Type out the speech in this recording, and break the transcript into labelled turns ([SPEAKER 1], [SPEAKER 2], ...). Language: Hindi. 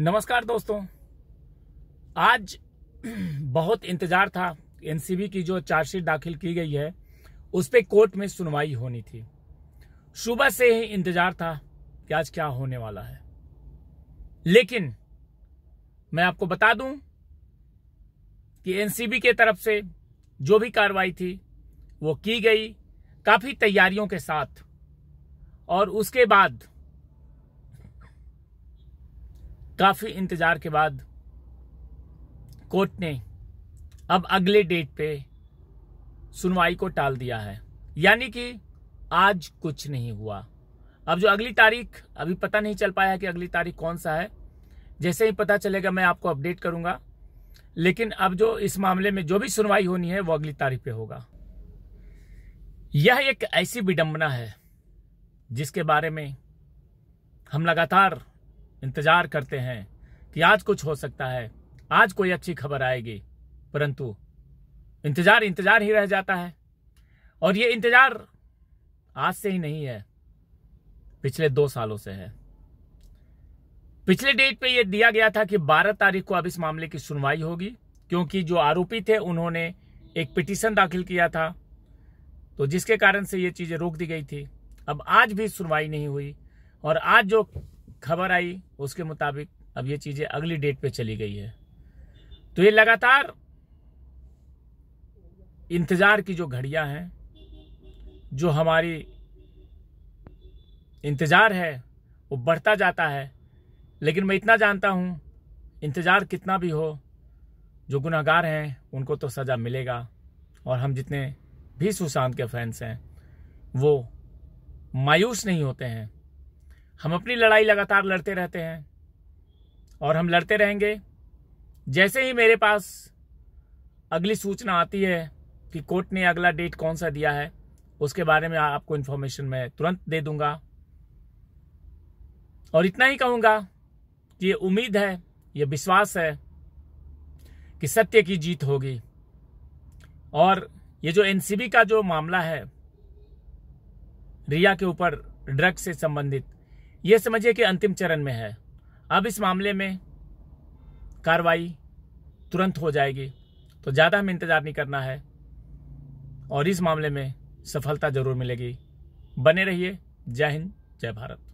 [SPEAKER 1] नमस्कार दोस्तों आज बहुत इंतजार था एनसीबी की जो चार्जशीट दाखिल की गई है उस पर कोर्ट में सुनवाई होनी थी सुबह से ही इंतजार था कि आज क्या होने वाला है लेकिन मैं आपको बता दूं कि एनसीबी के तरफ से जो भी कार्रवाई थी वो की गई काफी तैयारियों के साथ और उसके बाद काफ़ी इंतज़ार के बाद कोर्ट ने अब अगले डेट पे सुनवाई को टाल दिया है यानी कि आज कुछ नहीं हुआ अब जो अगली तारीख अभी पता नहीं चल पाया कि अगली तारीख कौन सा है जैसे ही पता चलेगा मैं आपको अपडेट करूंगा लेकिन अब जो इस मामले में जो भी सुनवाई होनी है वो अगली तारीख पे होगा यह एक ऐसी विडंबना है जिसके बारे में हम लगातार इंतजार करते हैं कि आज कुछ हो सकता है आज कोई अच्छी खबर आएगी परंतु इंतजार इंतजार ही रह जाता है और ये इंतजार आज से ही नहीं है पिछले दो सालों से है पिछले डेट पे यह दिया गया था कि 12 तारीख को अब इस मामले की सुनवाई होगी क्योंकि जो आरोपी थे उन्होंने एक पिटीशन दाखिल किया था तो जिसके कारण से ये चीज़ें रोक दी गई थी अब आज भी सुनवाई नहीं हुई और आज जो खबर आई उसके मुताबिक अब ये चीज़ें अगली डेट पे चली गई है तो ये लगातार इंतज़ार की जो घड़ियां हैं जो हमारी इंतज़ार है वो बढ़ता जाता है लेकिन मैं इतना जानता हूँ इंतज़ार कितना भी हो जो गुनाहगार हैं उनको तो सज़ा मिलेगा और हम जितने भी सुशांत के फैंस हैं वो मायूस नहीं होते हैं हम अपनी लड़ाई लगातार लड़ते रहते हैं और हम लड़ते रहेंगे जैसे ही मेरे पास अगली सूचना आती है कि कोर्ट ने अगला डेट कौन सा दिया है उसके बारे में आपको इन्फॉर्मेशन मैं तुरंत दे दूंगा और इतना ही कहूंगा कि ये उम्मीद है ये विश्वास है कि सत्य की जीत होगी और ये जो एनसीबी का जो मामला है रिया के ऊपर ड्रग से संबंधित ये समझिए कि अंतिम चरण में है अब इस मामले में कार्रवाई तुरंत हो जाएगी तो ज़्यादा हमें इंतज़ार नहीं करना है और इस मामले में सफलता जरूर मिलेगी बने रहिए जय हिंद जय भारत